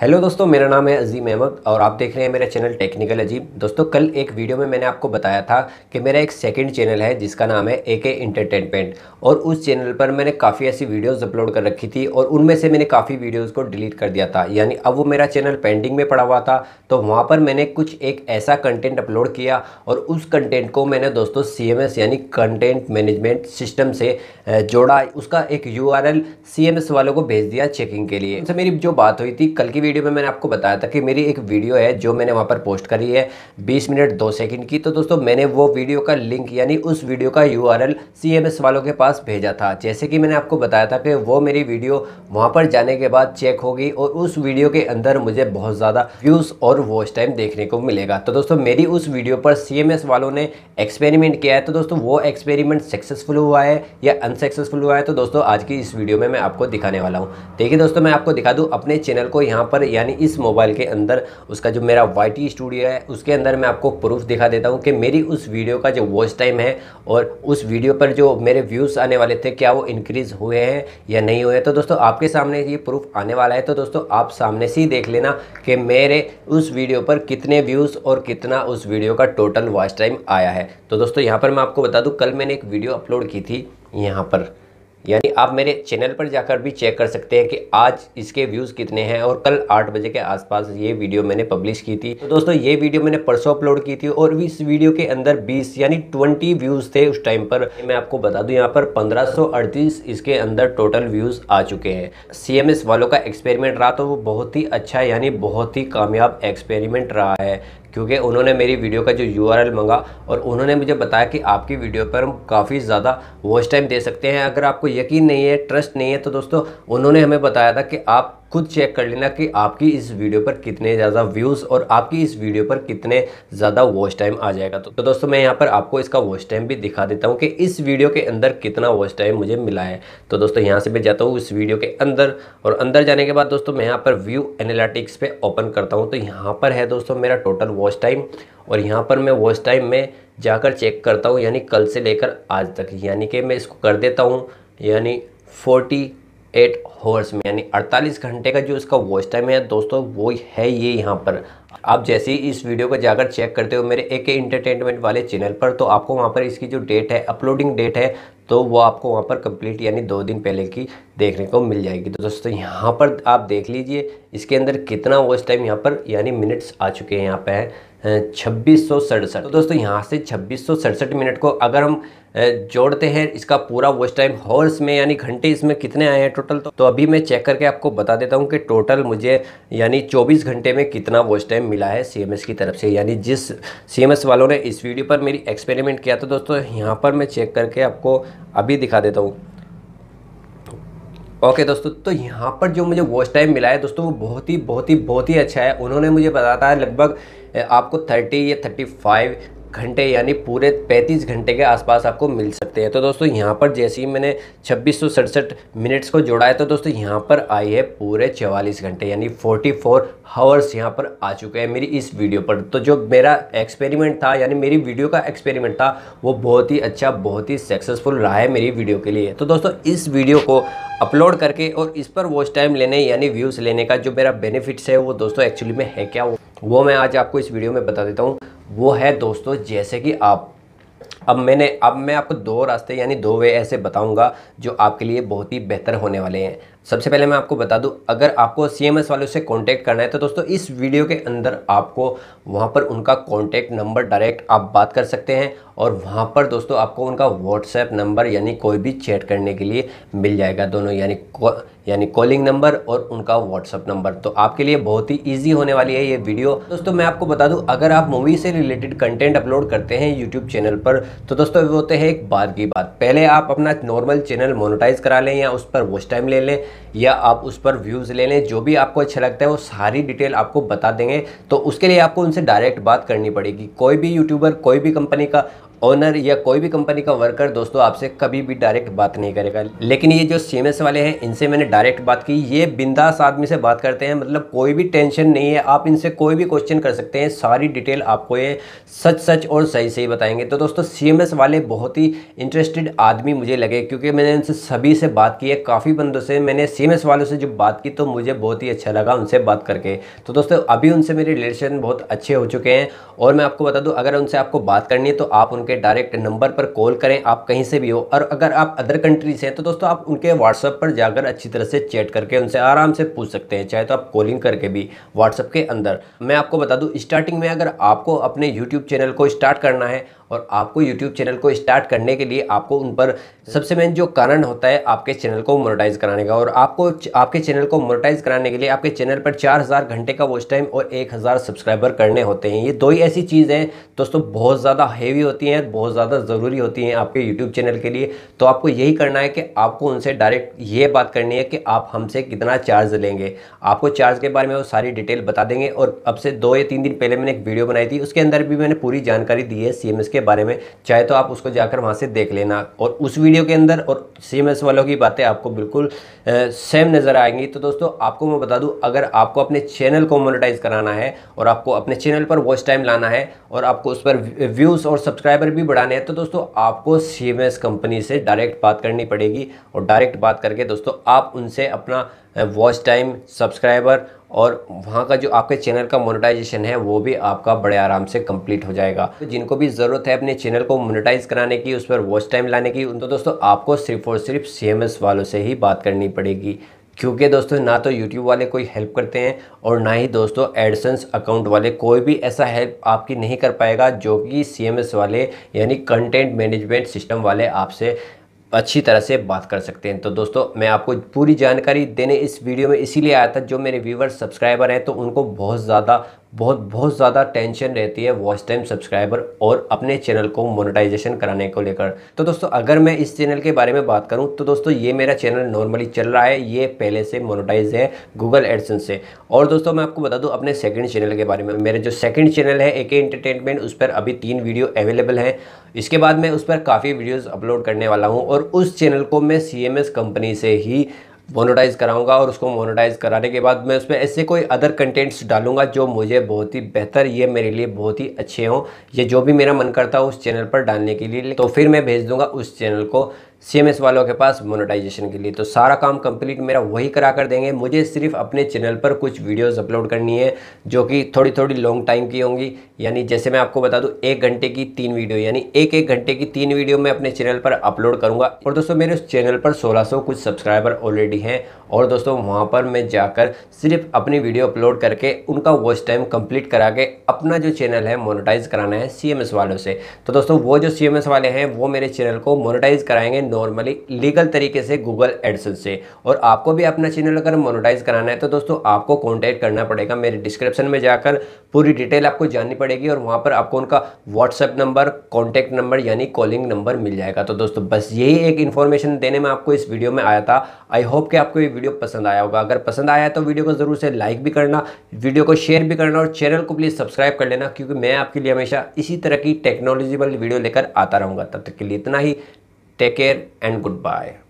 Hello दोस्तों मेरा नाम है अजीम अहमद और आप देख रहे हैं मेरा चैनल टेक्निकल अजीम दोस्तों कल एक वीडियो में मैंने आपको बताया था कि मेरा एक सेकंड चैनल है जिसका नाम है ए के इंटरटेनमेंट और उस चैनल पर मैंने काफ़ी ऐसी वीडियोस अपलोड कर रखी थी और उनमें से मैंने काफ़ी वीडियोस को डिलीट कर दिया था यानी अब वो मेरा चैनल पेंडिंग में पड़ा हुआ था तो वहाँ पर मैंने कुछ एक ऐसा कंटेंट अपलोड किया और उस कंटेंट को मैंने दोस्तों सी यानी कंटेंट मैनेजमेंट सिस्टम से जोड़ा उसका एक यू आर वालों को भेज दिया चेकिंग के लिए तो मेरी जो बात हुई थी कल की वीडियो में मैंने आपको बताया था कि मेरी एक वीडियो है जो मैंने वहाँ पर पोस्ट करी है बीस मिनट दो सेकंड की तो दोस्तों मैंने वो वीडियो का लिंक यानी उस वीडियो का यू आर वालों के पास भेजा था जैसे कि मैंने आपको बताया था कि वो मेरी वीडियो वहाँ पर जाने के बाद चेक होगी और उस वीडियो के अंदर मुझे बहुत ज़्यादा व्यूज़ और वॉच टाइम देखने को मिलेगा तो दोस्तों मेरी उस वीडियो पर सी वालों ने एक्सपेरिमेंट किया है तो दोस्तों वो एक्सपेरिमेंट सक्सेसफुल हुआ है या अनसक्सेसफुल हुआ है तो दोस्तों आज की इस वीडियो में मैं आपको दिखाने वाला हूँ देखिए दोस्तों मैं आपको दिखा दूँ अपने चैनल को यहाँ पर पर यानी इस मोबाइल के अंदर उसका जो मेरा वाई स्टूडियो है उसके अंदर मैं आपको प्रूफ दिखा देता हूँ कि मेरी उस वीडियो का जो वॉच टाइम है और उस वीडियो पर जो मेरे व्यूज़ आने वाले थे क्या वो इंक्रीज़ हुए हैं या नहीं हुए तो दोस्तों आपके सामने ये प्रूफ आने वाला है तो दोस्तों आप सामने से ही देख लेना कि मेरे उस वीडियो पर कितने व्यूज़ और कितना उस वीडियो का टोटल वॉच टाइम आया है तो दोस्तों यहाँ पर मैं आपको बता दूँ कल मैंने एक वीडियो अपलोड की थी यहाँ पर यानी आप मेरे चैनल पर जाकर भी चेक कर सकते हैं कि आज इसके व्यूज़ कितने हैं और कल आठ बजे के आसपास ये वीडियो मैंने पब्लिश की थी तो दोस्तों ये वीडियो मैंने परसों अपलोड की थी और इस वीडियो के अंदर 20 यानी 20 व्यूज़ थे उस टाइम पर मैं आपको बता दूं यहाँ पर 1538 इसके अंदर टोटल व्यूज़ आ चुके हैं सी वालों का एक्सपेरिमेंट रहा तो वो बहुत ही अच्छा यानी बहुत ही कामयाब एक्सपेरिमेंट रहा है क्योंकि उन्होंने मेरी वीडियो का जो यू मंगा और उन्होंने मुझे बताया कि आपकी वीडियो पर हम काफ़ी ज़्यादा वॉच टाइम दे सकते हैं अगर आपको यकीन नहीं है ट्रस्ट नहीं है तो दोस्तों उन्होंने हमें बताया था कि आप खुद चेक कर लेना कि आपकी इस वीडियो पर कितने ज़्यादा व्यूज़ और आपकी इस वीडियो पर कितने ज़्यादा वॉच टाइम आ जाएगा तो, तो दोस्तों मैं यहाँ पर आपको इसका वॉच टाइम भी दिखा देता हूँ कि इस वीडियो के अंदर कितना वॉच टाइम मुझे मिला है तो दोस्तों यहाँ से मैं जाता हूँ इस वीडियो के अंदर और अंदर जाने के बाद दोस्तों मैं यहाँ पर व्यू एनालिटिक्स पर ओपन करता हूँ तो यहाँ पर है दोस्तों मेरा टोटल वॉच टाइम और यहाँ पर मैं वॉच टाइम में जाकर चेक करता हूँ यानी कल से लेकर आज तक यानी कि मैं इसको कर देता हूँ यानी फोर्टी एट हॉर्स में यानी 48 घंटे का जो इसका वॉच टाइम है दोस्तों वो है ये यहाँ पर आप जैसे ही इस वीडियो को जाकर चेक करते हो मेरे एक इंटरटेनमेंट वाले चैनल पर तो आपको वहाँ पर इसकी जो डेट है अपलोडिंग डेट है तो वो आपको वहाँ पर कंप्लीट यानी दो दिन पहले की देखने को मिल जाएगी तो दोस्तों यहाँ पर आप देख लीजिए इसके अंदर कितना वॉच टाइम यहाँ पर यानी मिनट्स आ चुके हैं यहाँ पर छब्बीस सौ सड़सठ तो दोस्तों यहाँ से छब्बीस सौ सड़सठ मिनट को अगर हम जोड़ते हैं इसका पूरा वॉच टाइम हॉर्स में यानी घंटे इसमें कितने आए हैं टोटल तो, तो अभी मैं चेक करके आपको बता देता हूँ कि टोटल मुझे यानी 24 घंटे में कितना वॉच टाइम मिला है सी की तरफ से यानी जिस सी वालों ने इस वीडियो पर मेरी एक्सपेरिमेंट किया था दोस्तों यहाँ पर मैं चेक करके आपको अभी दिखा देता हूँ ओके okay, दोस्तों तो यहाँ पर जो मुझे वॉच टाइम मिला है दोस्तों वो बहुत ही बहुत ही बहुत ही अच्छा है उन्होंने मुझे बताया लगभग आपको 30 या 35 घंटे यानी पूरे 35 घंटे के आसपास आपको मिल सकते हैं तो दोस्तों यहाँ पर जैसे ही मैंने छब्बीस मिनट्स को जोड़ा है तो दोस्तों यहाँ पर आई है पूरे 44 घंटे यानी 44 फोर हावर्स यहाँ पर आ चुके हैं मेरी इस वीडियो पर तो जो मेरा एक्सपेरिमेंट था यानी मेरी वीडियो का एक्सपेरिमेंट था वो बहुत ही अच्छा बहुत ही सक्सेसफुल रहा है मेरी वीडियो के लिए तो दोस्तों इस वीडियो को अपलोड करके और इस पर वॉच टाइम लेने यानी व्यूज़ लेने का जो मेरा बेनिफिट्स है वो दोस्तों एक्चुअली में है क्या वो मैं आज आपको इस वीडियो में बता देता हूँ वो है दोस्तों जैसे कि आप अब मैंने अब मैं आपको दो रास्ते यानी दो वे ऐसे बताऊंगा जो आपके लिए बहुत ही बेहतर होने वाले हैं सबसे पहले मैं आपको बता दूं अगर आपको सी एम एस वालों से कांटेक्ट करना है तो दोस्तों इस वीडियो के अंदर आपको वहां पर उनका कांटेक्ट नंबर डायरेक्ट आप बात कर सकते हैं और वहाँ पर दोस्तों आपको उनका व्हाट्सएप नंबर यानी कोई भी चैट करने के लिए मिल जाएगा दोनों यानी यानी कॉलिंग नंबर और उनका व्हाट्सएप नंबर तो आपके लिए बहुत ही ईजी होने वाली है ये वीडियो दोस्तों मैं आपको बता दूँ अगर आप मूवी से रिलेटेड कंटेंट अपलोड करते हैं यूट्यूब चैनल पर तो दोस्तों वो होते हैं एक बाद की बात पहले आप अपना नॉर्मल चैनल मोनोटाइज करा लें या उस पर वॉच टाइम ले लें या आप उस पर व्यूज़ ले लें जो भी आपको अच्छा लगता है वो सारी डिटेल आपको बता देंगे तो उसके लिए आपको उनसे डायरेक्ट बात करनी पड़ेगी कोई भी यूट्यूबर कोई भी कंपनी का ओनर या कोई भी कंपनी का वर्कर दोस्तों आपसे कभी भी डायरेक्ट बात नहीं करेगा लेकिन ये जो सी वाले हैं इनसे मैंने डायरेक्ट बात की ये बिंदास आदमी से बात करते हैं मतलब कोई भी टेंशन नहीं है आप इनसे कोई भी क्वेश्चन कर सकते हैं सारी डिटेल आपको ये सच सच और सही सही बताएंगे तो दोस्तों सी वाले बहुत ही इंटरेस्टेड आदमी मुझे लगे क्योंकि मैंने इनसे सभी से बात की है काफ़ी बंदों से मैंने सी वालों से जो बात की तो मुझे बहुत ही अच्छा लगा उनसे बात करके तो दोस्तों अभी उनसे मेरे रिलेशन बहुत अच्छे हो चुके हैं और मैं आपको बता दूँ अगर उनसे आपको बात करनी है तो आप के डायरेक्ट नंबर पर कॉल करें आप कहीं से भी हो और अगर आप अदर कंट्री से हैं तो दोस्तों आप उनके व्हाट्सअप पर जाकर अच्छी तरह से चैट करके उनसे आराम से पूछ सकते हैं चाहे तो आप कॉलिंग करके भी व्हाट्सअप के अंदर मैं आपको बता दूँ स्टार्टिंग में अगर आपको अपने यूट्यूब चैनल को स्टार्ट करना है और आपको यूट्यूब चैनल को स्टार्ट करने के लिए आपको उन पर सबसे मेन जो कारण होता है आपके चैनल को मोनोटाइज कराने का और आपको आपके चैनल को मोनोटाइज कराने के लिए आपके चैनल पर 4000 घंटे का वॉच टाइम और 1000 सब्सक्राइबर करने होते हैं ये दो ही ऐसी चीज़ है दोस्तों बहुत ज़्यादा हैवी होती हैं बहुत ज़्यादा ज़रूरी होती हैं आपके यूट्यूब चैनल के लिए तो आपको यही करना है कि आपको उनसे डायरेक्ट ये बात करनी है कि आप हमसे कितना चार्ज लेंगे आपको चार्ज के बारे में वो सारी डिटेल बता देंगे और अब से दो या तीन दिन पहले मैंने एक वीडियो बनाई थी उसके अंदर भी मैंने पूरी जानकारी दी है सी के के बारे में चाहे तो आप उसको जाकर वहाँ से देख लेना और उस वीडियो के अंदर और सी वालों की बातें आपको बिल्कुल सेम नज़र आएंगी तो दोस्तों आपको मैं बता दूँ अगर आपको अपने चैनल को मोनिटाइज कराना है और आपको अपने चैनल पर वॉच टाइम लाना है और आपको उस पर व्यूज़ और सब्सक्राइबर भी बढ़ाने हैं तो दोस्तों आपको सी कंपनी से डायरेक्ट बात करनी पड़ेगी और डायरेक्ट बात करके दोस्तों आप उनसे अपना वॉच टाइम सब्सक्राइबर और वहाँ का जो आपके चैनल का मोनेटाइजेशन है वो भी आपका बड़े आराम से कंप्लीट हो जाएगा तो जिनको भी ज़रूरत है अपने चैनल को मोनेटाइज कराने की उस पर वॉच टाइम लाने की तो दोस्तों आपको सिर्फ और सिर्फ सी वालों से ही बात करनी पड़ेगी क्योंकि दोस्तों ना तो यूट्यूब वाले कोई हेल्प करते हैं और ना ही दोस्तों एडसन्स अकाउंट वाले कोई भी ऐसा हेल्प आपकी नहीं कर पाएगा जो कि सी वाले यानी कंटेंट मैनेजमेंट सिस्टम वाले आपसे अच्छी तरह से बात कर सकते हैं तो दोस्तों मैं आपको पूरी जानकारी देने इस वीडियो में इसीलिए आया था जो मेरे व्यूवर सब्सक्राइबर हैं तो उनको बहुत ज़्यादा बहुत बहुत ज़्यादा टेंशन रहती है वॉच टाइम सब्सक्राइबर और अपने चैनल को मोनेटाइजेशन कराने को लेकर तो दोस्तों अगर मैं इस चैनल के बारे में बात करूं तो दोस्तों ये मेरा चैनल नॉर्मली चल रहा है ये पहले से मोनेटाइज है गूगल एडसन से और दोस्तों मैं आपको बता दूं अपने सेकंड चैनल के बारे में मेरे जो सेकेंड चैनल है ए के इंटरटेनमेंट उस पर अभी तीन वीडियो अवेलेबल हैं इसके बाद मैं उस पर काफ़ी वीडियोज़ अपलोड करने वाला हूँ और उस चैनल को मैं सी कंपनी से ही मोनोटाइज कराऊंगा और उसको मोनोटाइज कराने के बाद मैं उसमें ऐसे कोई अदर कंटेंट्स डालूंगा जो मुझे बहुत ही बेहतर ये मेरे लिए बहुत ही अच्छे हों ये जो भी मेरा मन करता हो उस चैनल पर डालने के लिए तो फिर मैं भेज दूंगा उस चैनल को सीएमएस वालों के पास मोनेटाइजेशन के लिए तो सारा काम कंप्लीट मेरा वही करा कर देंगे मुझे सिर्फ अपने चैनल पर कुछ वीडियोस अपलोड करनी है जो कि थोड़ी थोड़ी लॉन्ग टाइम की होंगी यानी जैसे मैं आपको बता दूं एक घंटे की तीन वीडियो यानी एक एक घंटे की तीन वीडियो मैं अपने चैनल पर अपलोड करूँगा और दोस्तों मेरे उस चैनल पर सोलह कुछ सब्सक्राइबर ऑलरेडी हैं और दोस्तों वहाँ पर मैं जाकर सिर्फ अपनी वीडियो अपलोड करके उनका वॉच टाइम कंप्लीट करा के अपना जो चैनल है मोनोटाइज कराना है सी वालों से तो दोस्तों वो जो सी वाले हैं वो मेरे चैनल को मोनोटाइज कराएंगे नॉर्मली लीगल तरीके से गूगल एडसेंस से और आपको भी अपना चैनल अगर मोनोटाइज कराना है तो दोस्तों आपको कॉन्टैक्ट करना पड़ेगा मेरे डिस्क्रिप्शन में जाकर पूरी डिटेल आपको जाननी पड़ेगी और वहाँ पर आपको उनका व्हाट्सअप नंबर कॉन्टैक्ट नंबर यानी कॉलिंग नंबर मिल जाएगा तो दोस्तों बस यही एक इन्फॉर्मेशन देने में आपको इस वीडियो में आया था आई होप कि आपको ये वीडियो पसंद आया होगा अगर पसंद आया तो वीडियो को ज़रूर से लाइक भी करना वीडियो को शेयर भी करना और चैनल को प्लीज़ सब्सक्राइब कर लेना क्योंकि मैं आपके लिए हमेशा इसी तरह की टेक्नोलॉजी वाली वीडियो लेकर आता रहूँगा तब तक के लिए इतना ही Take care and goodbye.